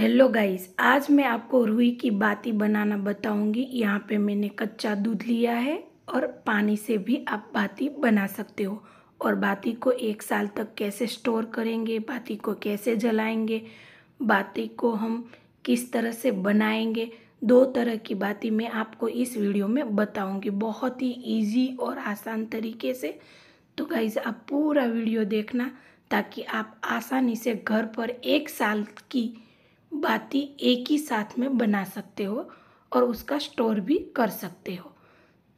hello guys आज मैं आपको रुई की बाती बनाना बताऊंगी यहाँ पे मैंने कच्चा दूध लिया है और पानी से भी आप बाती बना सकते हो और बाती को एक साल तक कैसे स्टोर करेंगे बाती को कैसे जलाएंगे बाती को हम किस तरह से बनाएंगे दो तरह की बाती मैं आपको इस वीडियो में बताऊंगी बहुत ही इजी और आसान तरीके से तो गाइज़ आप पूरा वीडियो देखना ताकि आप आसानी से घर पर एक साल की बाती एक ही साथ में बना सकते हो और उसका स्टोर भी कर सकते हो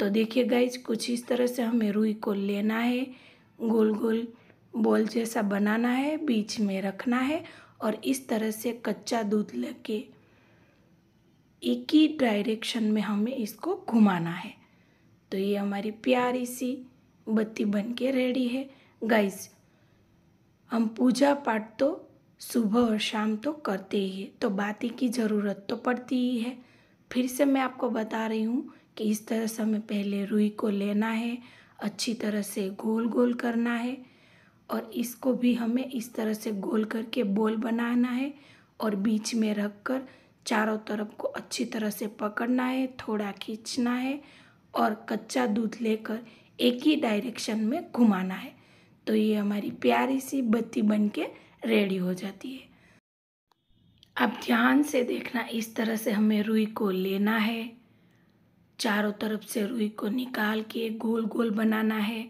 तो देखिए गाइज कुछ इस तरह से हमें रुई को लेना है गोल गोल बॉल जैसा बनाना है बीच में रखना है और इस तरह से कच्चा दूध लेके एक ही डायरेक्शन में हमें इसको घुमाना है तो ये हमारी प्यारी सी बत्ती बन के रेडी है गाइस हम पूजा पाठ तो सुबह और शाम तो करते ही है तो बाती की ज़रूरत तो पड़ती ही है फिर से मैं आपको बता रही हूँ कि इस तरह से हमें पहले रुई को लेना है अच्छी तरह से गोल गोल करना है और इसको भी हमें इस तरह से गोल करके बोल बनाना है और बीच में रख कर चारों तरफ को अच्छी तरह से पकड़ना है थोड़ा खींचना है और कच्चा दूध लेकर एक ही डायरेक्शन में घुमाना है तो ये हमारी प्यारी सी बत्ती बन के रेडी हो जाती है अब ध्यान से देखना इस तरह से हमें रुई को लेना है चारों तरफ से रुई को निकाल के गोल गोल बनाना है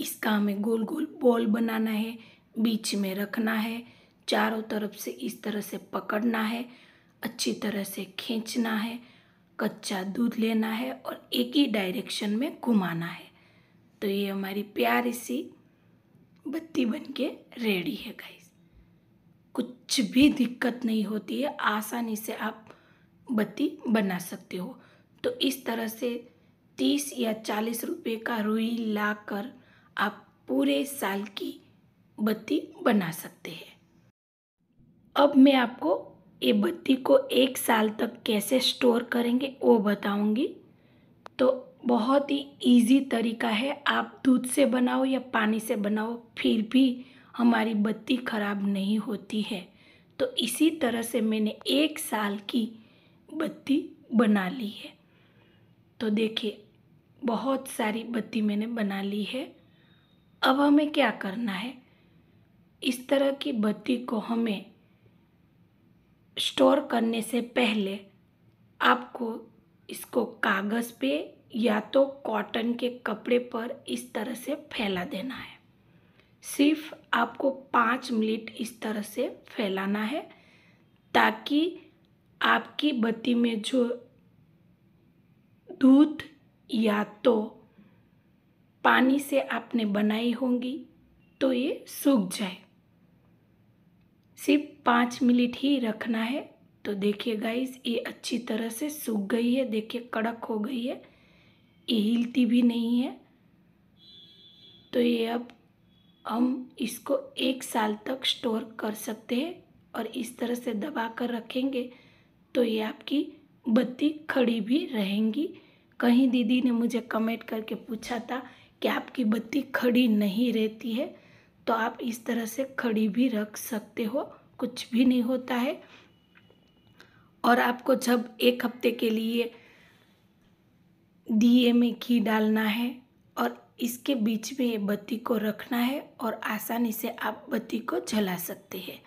इसका हमें गोल गोल बॉल बनाना है बीच में रखना है चारों तरफ से इस तरह से पकड़ना है अच्छी तरह से खींचना है कच्चा दूध लेना है और एक ही डायरेक्शन में घुमाना है तो ये हमारी प्यारी सी बत्ती बन के रेडी है गई कुछ भी दिक्कत नहीं होती है आसानी से आप बत्ती बना सकते हो तो इस तरह से तीस या चालीस रुपये का रुई लाकर आप पूरे साल की बत्ती बना सकते हैं अब मैं आपको ये बत्ती को एक साल तक कैसे स्टोर करेंगे वो बताऊंगी तो बहुत ही इजी तरीका है आप दूध से बनाओ या पानी से बनाओ फिर भी हमारी बत्ती ख़राब नहीं होती है तो इसी तरह से मैंने एक साल की बत्ती बना ली है तो देखिए बहुत सारी बत्ती मैंने बना ली है अब हमें क्या करना है इस तरह की बत्ती को हमें स्टोर करने से पहले आपको इसको कागज़ पे या तो कॉटन के कपड़े पर इस तरह से फैला देना है सिर्फ आपको पाँच मिनट इस तरह से फैलाना है ताकि आपकी बत्ती में जो दूध या तो पानी से आपने बनाई होंगी तो ये सूख जाए सिर्फ पाँच मिनट ही रखना है तो देखिए गाइस ये अच्छी तरह से सूख गई है देखिए कड़क हो गई है ये हिलती भी नहीं है तो ये अब हम इसको एक साल तक स्टोर कर सकते हैं और इस तरह से दबा कर रखेंगे तो ये आपकी बत्ती खड़ी भी रहेंगी कहीं दीदी ने मुझे कमेंट करके पूछा था कि आपकी बत्ती खड़ी नहीं रहती है तो आप इस तरह से खड़ी भी रख सकते हो कुछ भी नहीं होता है और आपको जब एक हफ्ते के लिए दिए में घी डालना है और इसके बीच में ये बत्ती को रखना है और आसानी से आप बत्ती को जला सकते हैं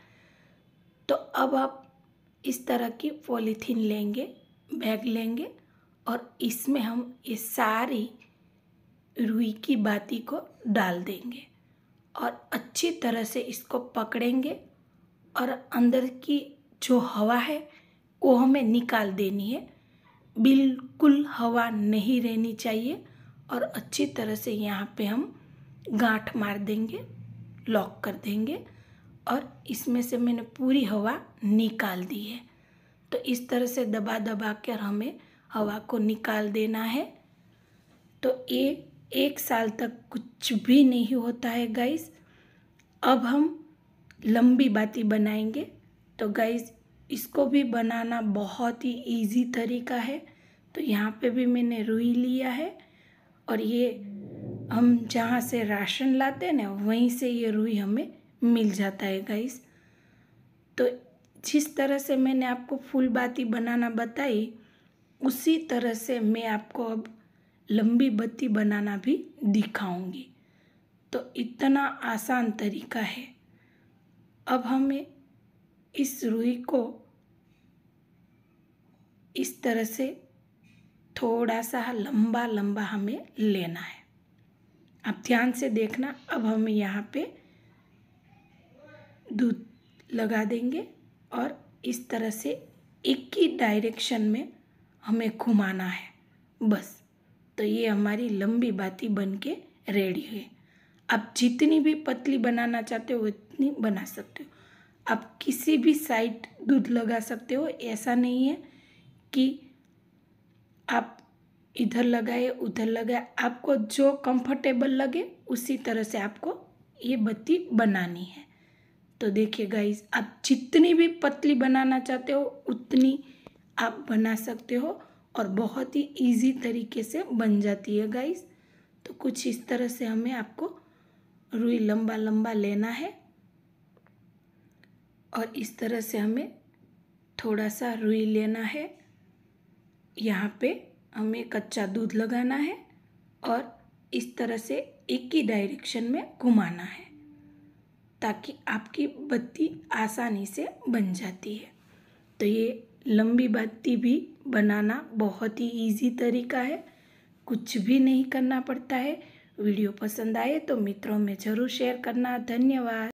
तो अब आप इस तरह की पॉलीथीन लेंगे बैग लेंगे और इसमें हम ये सारी रुई की बाती को डाल देंगे और अच्छी तरह से इसको पकड़ेंगे और अंदर की जो हवा है वो हमें निकाल देनी है बिल्कुल हवा नहीं रहनी चाहिए और अच्छी तरह से यहाँ पे हम गांठ मार देंगे लॉक कर देंगे और इसमें से मैंने पूरी हवा निकाल दी है तो इस तरह से दबा दबा कर हमें हवा को निकाल देना है तो ये एक साल तक कुछ भी नहीं होता है गाइस अब हम लंबी बाती बनाएंगे तो गाइस इसको भी बनाना बहुत ही इजी तरीका है तो यहाँ पे भी मैंने रुई लिया है और ये हम जहाँ से राशन लाते हैं ना वहीं से ये रुई हमें मिल जाता है गाइस तो जिस तरह से मैंने आपको फुल बाती बनाना बताई उसी तरह से मैं आपको अब लंबी बत्ती बनाना भी दिखाऊंगी तो इतना आसान तरीका है अब हमें इस रुई को इस तरह से थोड़ा सा लंबा लंबा हमें लेना है आप ध्यान से देखना अब हम यहाँ पे दूध लगा देंगे और इस तरह से एक ही डायरेक्शन में हमें घुमाना है बस तो ये हमारी लंबी बाती बन के रेडी है आप जितनी भी पतली बनाना चाहते हो उतनी बना सकते हो आप किसी भी साइड दूध लगा सकते हो ऐसा नहीं है कि आप इधर लगाए उधर लगाए आपको जो कंफर्टेबल लगे उसी तरह से आपको ये बत्ती बनानी है तो देखिए गाइस आप जितनी भी पतली बनाना चाहते हो उतनी आप बना सकते हो और बहुत ही इजी तरीके से बन जाती है गाइस तो कुछ इस तरह से हमें आपको रुई लंबा लंबा लेना है और इस तरह से हमें थोड़ा सा रुई लेना है यहाँ पे हमें कच्चा दूध लगाना है और इस तरह से एक ही डायरेक्शन में घुमाना है ताकि आपकी बत्ती आसानी से बन जाती है तो ये लंबी बत्ती भी बनाना बहुत ही इजी तरीका है कुछ भी नहीं करना पड़ता है वीडियो पसंद आए तो मित्रों में ज़रूर शेयर करना धन्यवाद